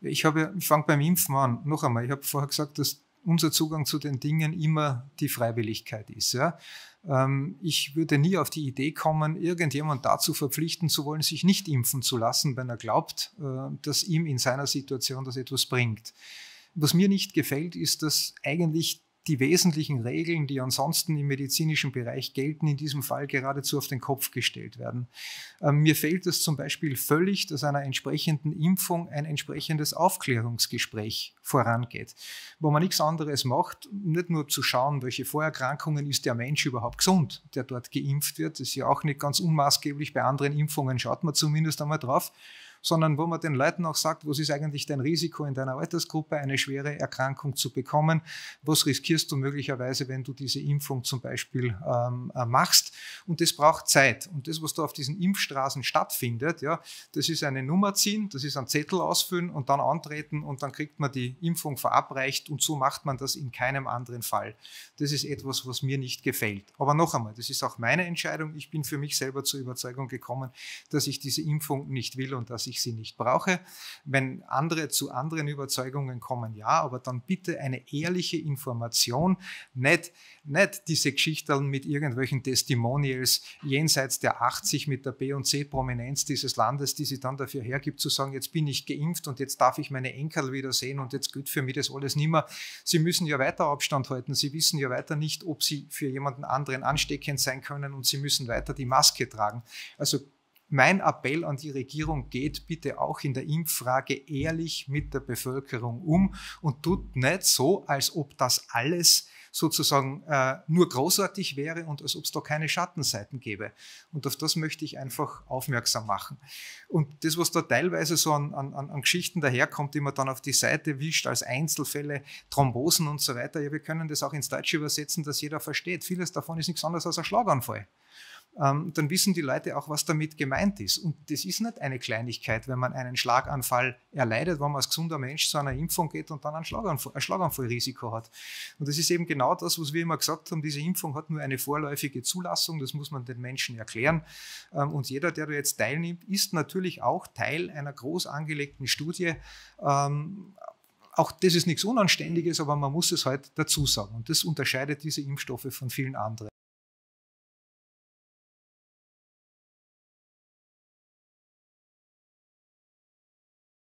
Ich habe, ich fange beim Impfen an. Noch einmal, ich habe vorher gesagt, dass unser Zugang zu den Dingen immer die Freiwilligkeit ist. Ja? Ähm, ich würde nie auf die Idee kommen, irgendjemand dazu verpflichten zu wollen, sich nicht impfen zu lassen, wenn er glaubt, äh, dass ihm in seiner Situation das etwas bringt. Was mir nicht gefällt, ist, dass eigentlich die wesentlichen Regeln, die ansonsten im medizinischen Bereich gelten, in diesem Fall geradezu auf den Kopf gestellt werden. Ähm, mir fehlt es zum Beispiel völlig, dass einer entsprechenden Impfung ein entsprechendes Aufklärungsgespräch vorangeht, wo man nichts anderes macht, nicht nur zu schauen, welche Vorerkrankungen ist der Mensch überhaupt gesund, der dort geimpft wird. Das ist ja auch nicht ganz unmaßgeblich. Bei anderen Impfungen schaut man zumindest einmal drauf sondern wo man den Leuten auch sagt, was ist eigentlich dein Risiko in deiner Altersgruppe, eine schwere Erkrankung zu bekommen, was riskierst du möglicherweise, wenn du diese Impfung zum Beispiel ähm, äh, machst. Und das braucht Zeit. Und das, was da auf diesen Impfstraßen stattfindet, ja, das ist eine Nummer ziehen, das ist ein Zettel ausfüllen und dann antreten und dann kriegt man die Impfung verabreicht und so macht man das in keinem anderen Fall. Das ist etwas, was mir nicht gefällt. Aber noch einmal, das ist auch meine Entscheidung. Ich bin für mich selber zur Überzeugung gekommen, dass ich diese Impfung nicht will und dass ich sie nicht brauche. Wenn andere zu anderen Überzeugungen kommen, ja, aber dann bitte eine ehrliche Information, nicht, nicht diese Geschichten mit irgendwelchen Testimonials jenseits der 80 mit der B- und C-Prominenz dieses Landes, die sie dann dafür hergibt, zu sagen, jetzt bin ich geimpft und jetzt darf ich meine Enkel wieder sehen und jetzt gilt für mich das alles nicht mehr. Sie müssen ja weiter Abstand halten, sie wissen ja weiter nicht, ob sie für jemanden anderen ansteckend sein können und sie müssen weiter die Maske tragen. Also mein Appell an die Regierung geht bitte auch in der Impffrage ehrlich mit der Bevölkerung um und tut nicht so, als ob das alles sozusagen äh, nur großartig wäre und als ob es da keine Schattenseiten gäbe. Und auf das möchte ich einfach aufmerksam machen. Und das, was da teilweise so an, an, an Geschichten daherkommt, die man dann auf die Seite wischt als Einzelfälle, Thrombosen und so weiter, ja, wir können das auch ins Deutsche übersetzen, dass jeder versteht. Vieles davon ist nichts anderes als ein Schlaganfall ähm, dann wissen die Leute auch, was damit gemeint ist. Und das ist nicht eine Kleinigkeit, wenn man einen Schlaganfall erleidet, wenn man als gesunder Mensch zu einer Impfung geht und dann ein, Schlaganfall, Schlaganfallrisiko hat. Und das ist eben genau das, was wir immer gesagt haben, diese Impfung hat nur eine vorläufige Zulassung, das muss man den Menschen erklären. Ähm, und jeder, der da jetzt teilnimmt, ist natürlich auch Teil einer groß angelegten Studie, ähm, auch das ist nichts Unanständiges, aber man muss es halt dazu sagen. Und das unterscheidet diese Impfstoffe von vielen anderen.